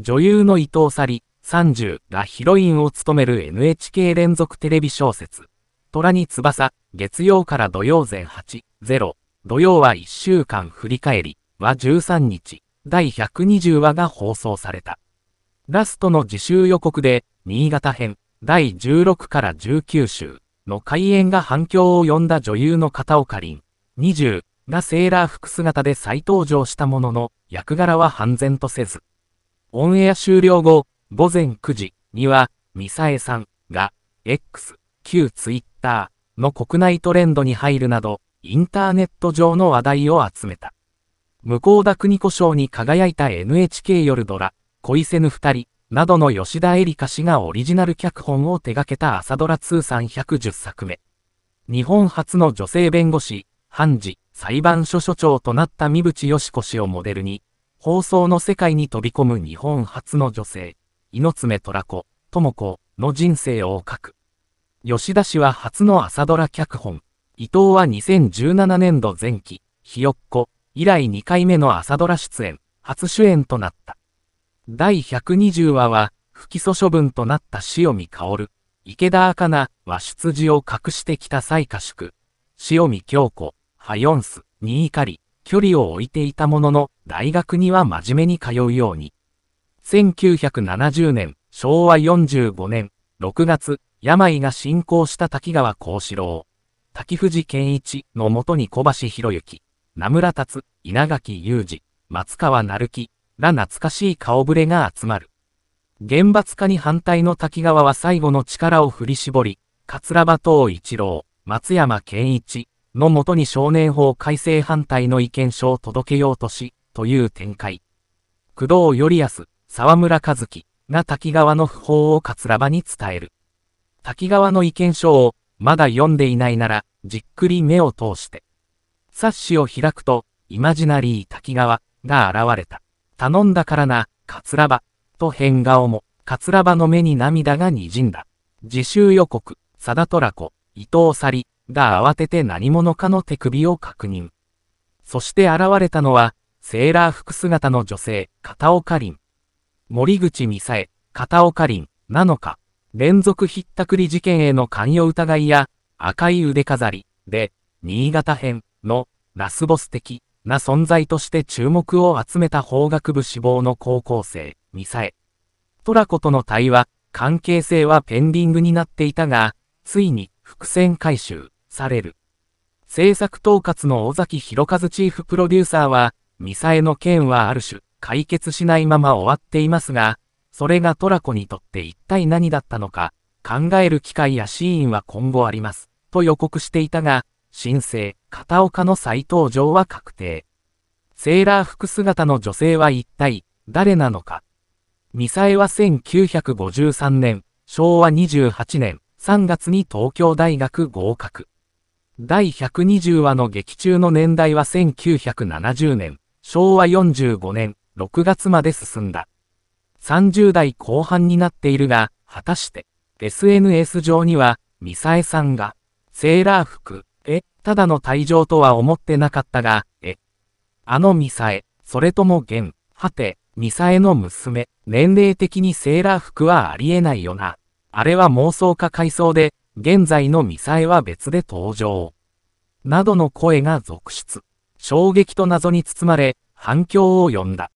女優の伊藤沙莉30がヒロインを務める NHK 連続テレビ小説、虎に翼、月曜から土曜前8、0、土曜は1週間振り返り、は13日、第120話が放送された。ラストの自習予告で、新潟編、第16から19週の開演が反響を呼んだ女優の片岡凛、20がセーラー服姿で再登場したものの、役柄は判然とせず、オンエア終了後、午前9時には、ミサエさんが、X、旧 Twitter の国内トレンドに入るなど、インターネット上の話題を集めた。向田邦子賞に輝いた NHK 夜ドラ、恋せぬ二人、などの吉田絵里香氏がオリジナル脚本を手掛けた朝ドラ通算110作目。日本初の女性弁護士、判事、裁判所所長となった三淵義子氏をモデルに、放送の世界に飛び込む日本初の女性、猪爪虎子、智子の人生を書く。吉田氏は初の朝ドラ脚本、伊藤は2017年度前期、ひよっこ、以来2回目の朝ドラ出演、初主演となった。第120話は、不起訴処分となった塩見薫、池田赤菜は出自を隠してきた最下宿、塩見京子、ハヨンス、イ怒り、距離を置いていたものの、大学には真面目に通うように。1970年、昭和45年、6月、病が進行した滝川幸四郎、滝藤健一のもとに小橋博之、名村達、稲垣雄二、松川成樹、ら懐かしい顔ぶれが集まる。厳罰化に反対の滝川は最後の力を振り絞り、桂馬東一郎、松山健一、のもとに少年法改正反対の意見書を届けようとし、という展開。工藤頼康、沢村和樹が滝川の訃報を桂場に伝える。滝川の意見書を、まだ読んでいないなら、じっくり目を通して。冊子を開くと、イマジナリー滝川が現れた。頼んだからな、桂場、と変顔も、桂場の目に涙が滲んだ。自習予告、貞虎子、伊藤さり、が慌てて何者かの手首を確認。そして現れたのは、セーラー服姿の女性、片岡凛。森口美沙恵、片岡林、なのか、連続ひったくり事件への関与疑いや、赤い腕飾り、で、新潟編のラスボス的な存在として注目を集めた法学部志望の高校生、ミサエ。トラコとの対話、関係性はペンディングになっていたが、ついに伏線回収。される。制作統括の尾崎弘和チーフプロデューサーは、ミサエの件はある種、解決しないまま終わっていますが、それがトラコにとって一体何だったのか、考える機会やシーンは今後あります、と予告していたが、新生、片岡の再登場は確定。セーラー服姿の女性は一体、誰なのか。ミサエは1953年、昭和28年3月に東京大学合格。第120話の劇中の年代は1970年、昭和45年6月まで進んだ。30代後半になっているが、果たして、SNS 上には、ミサエさんが、セーラー服、え、ただの退場とは思ってなかったが、え、あのミサエ、それとも現、はて、ミサエの娘、年齢的にセーラー服はありえないよな。あれは妄想か回想で、現在のミサエは別で登場。などの声が続出。衝撃と謎に包まれ、反響を呼んだ。